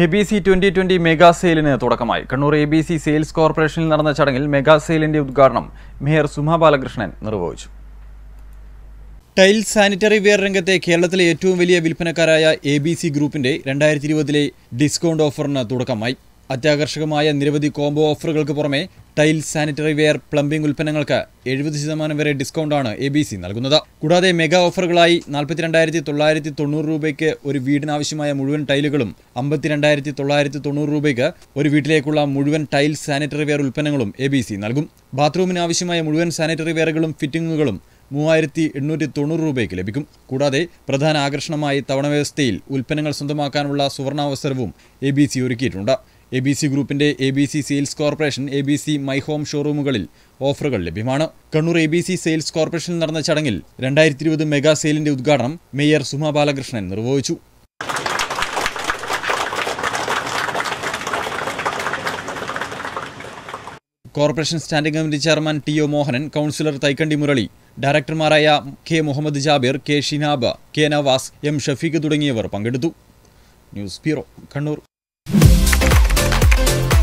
A B C twenty twenty mega സെയിലിന് തുടക്കമായി Kannur A B C sales കോർപ്പറേഷനിൽ നടന്ന ചടങ്ങിൽ മെഗാ സെയിലിന്റെ ഉദ്ഘാടനം മേയർ സുമ ബാലകൃഷ്ണൻ നിർവഹിച്ചു ടൈൽ സാനിറ്ററി വെയർ രംഗത്തെ കേരളത്തിലെ ഏറ്റവും വലിയ വിൽപ്പനക്കാരായ എ ബി സി ഗ്രൂപ്പിന്റെ രണ്ടായിരത്തി ഇരുപതിലെ ഡിസ്കൗണ്ട് ഓഫറിന് തുടക്കമായി അത്യാകർഷകമായ നിരവധി കോംബോ ഓഫറുകൾക്ക് പുറമെ ടൈൽ സാനിറ്ററി വെയർ പ്ലംബിംഗ് ഉൽപ്പന്നങ്ങൾക്ക് എഴുപത് ശതമാനം വരെ ഡിസ്കൗണ്ടാണ് എ ബി സി നൽകുന്നത് കൂടാതെ മെഗാ ഓഫറുകളായി നാൽപ്പത്തിരണ്ടായിരത്തി തൊള്ളായിരത്തി തൊണ്ണൂറ് രൂപയ്ക്ക് ഒരു വീടിനാവശ്യമായ മുഴുവൻ ടൈലുകളും അമ്പത്തിരണ്ടായിരത്തി തൊള്ളായിരത്തി തൊണ്ണൂറ് രൂപയ്ക്ക് ഒരു വീട്ടിലേക്കുള്ള മുഴുവൻ ടൈൽ സാനിറ്ററി വെയർ ഉൽപ്പന്നങ്ങളും എ ബി സി നൽകും ബാത്റൂമിനാവശ്യമായ മുഴുവൻ സാനിറ്ററി വെയറുകളും ഫിറ്റിംഗുകളും മൂവായിരത്തി എണ്ണൂറ്റി തൊണ്ണൂറ് രൂപയ്ക്ക് ലഭിക്കും കൂടാതെ പ്രധാന ആകർഷണമായി തവണ വ്യവസ്ഥയിൽ ഉൽപ്പന്നങ്ങൾ സ്വന്തമാക്കാനുള്ള സുവർണാവസരവും എ ബി സി ഒരുക്കിയിട്ടുണ്ട് എ ബി സി ഗ്രൂപ്പിന്റെ A B C sales corporation A B C my home ഷോറൂമുകളിൽ ഓഫറുകൾ ലഭ്യമാണ് Kannur A B C sales കോർപ്പറേഷനിൽ നടന്ന ചടങ്ങിൽ രണ്ടായിരത്തി ഇരുപത് മെഗാ സെയിലിന്റെ ഉദ്ഘാടനം മേയർ സുമ ബാലകൃഷ്ണൻ നിർവഹിച്ചു corporation standing committee chairman T O Mohanan councillor Thaikandi Murali ഡയറക്ടർമാരായ K Muhammad Jabir K Shinab K Navas M Shafeeq തുടങ്ങിയവർ പങ്കെടുത്തു ന്യൂസ് ബ്യൂറോ കണ്ണൂർ